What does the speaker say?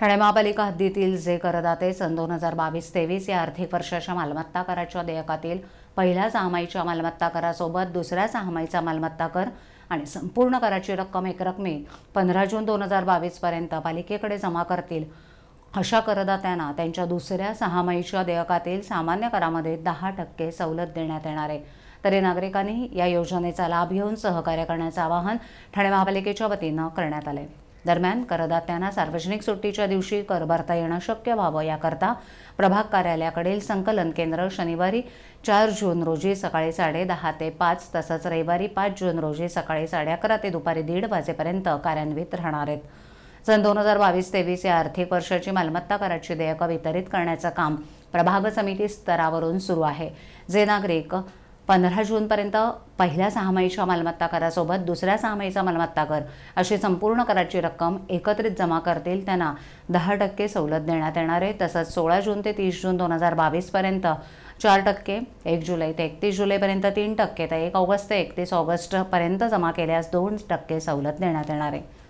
ठाणे महापालिका हद्दीतील जे करदाते सन दोन हजार बावीस तेवीस या आर्थिक वर्षाच्या मालमत्ता कराच्या देयकातील पहिल्या सहामाईच्या मालमत्ता करासोबत दुसऱ्या सहामाईचा मालमत्ता कर आणि संपूर्ण कराची रक्कम एकरकमी पंधरा जून दोन हजार बावीसपर्यंत पालिकेकडे जमा करतील अशा करदात्यांना त्यांच्या दुसऱ्या सहामाईच्या देयकातील सामान्य करामध्ये दहा टक्के सवलत देण्यात येणार आहे तरी नागरिकांनी या योजनेचा लाभ घेऊन सहकार्य करण्याचं आवाहन ठाणे महापालिकेच्या वतीनं करण्यात आलं आहे दरम्यान करदात्यांना सार्वजनिक सुट्टीच्या दिवशी कर भरता येणं शक्य व्हावं याकरता प्रभाग कार्यालयाकडील संकलन केंद्र शनिवारी चार जून रोजी सकाळी साडे दहा ते पाच तसंच रविवारी पाच जून रोजी सकाळी साडे अकरा ते दुपारी दीड वाजेपर्यंत कार्यान्वित राहणार आहेत सन दोन हजार बावीस तेवीस या आर्थिक वर्षाची मालमत्ता कराची देयकं वितरित करण्याचं काम प्रभाग समिती स्तरावरून सुरू आहे जे नागरिक पंधरा जूनपर्यंत पहिल्या सहामाईच्या मालमत्ता करासोबत दुसऱ्या सहामाईचा मालमत्ता कर अशी संपूर्ण कराची रक्कम एकत्रित जमा करतील त्यांना दहा टक्के सवलत देण्यात येणार आहे तसंच सोळा जून ते तीस जून दोन हजार बावीसपर्यंत चार टक्के एक जुलै ते एकतीस जुलैपर्यंत तीन टक्के तर एक ऑगस्ट ते एकतीस ऑगस्टपर्यंत जमा केल्यास दोन टक्के सवलत देण्यात येणार आहे